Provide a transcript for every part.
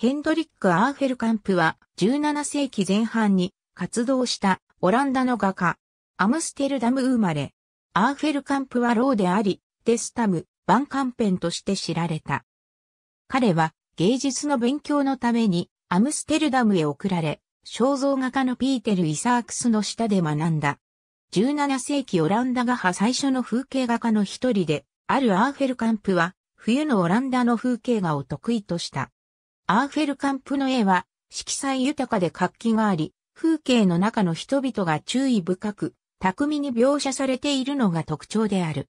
ヘンドリック・アーフェルカンプは17世紀前半に活動したオランダの画家。アムステルダム生まれ。アーフェルカンプはローであり、デスタム、バンカンペンとして知られた。彼は芸術の勉強のためにアムステルダムへ送られ、肖像画家のピーテル・イサークスの下で学んだ。17世紀オランダ画派最初の風景画家の一人で、あるアーフェルカンプは冬のオランダの風景画を得意とした。アーフェルカンプの絵は色彩豊かで活気があり、風景の中の人々が注意深く、巧みに描写されているのが特徴である。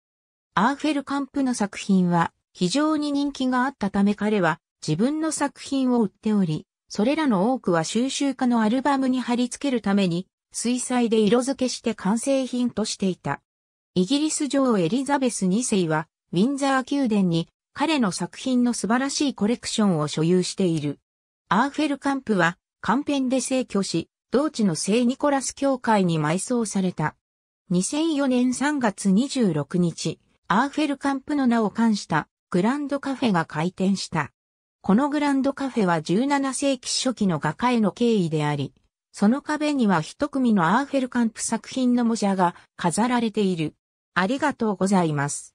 アーフェルカンプの作品は非常に人気があったため彼は自分の作品を売っており、それらの多くは収集家のアルバムに貼り付けるために、水彩で色付けして完成品としていた。イギリス女王エリザベス2世は、ウィンザー宮殿に彼の作品の素晴らしいコレクションを所有している。アーフェルカンプは、カ編で逝去し、同地の聖ニコラス教会に埋葬された。2004年3月26日、アーフェルカンプの名を冠したグランドカフェが開店した。このグランドカフェは17世紀初期の画家への敬意であり、その壁には一組のアーフェルカンプ作品の模写が飾られている。ありがとうございます。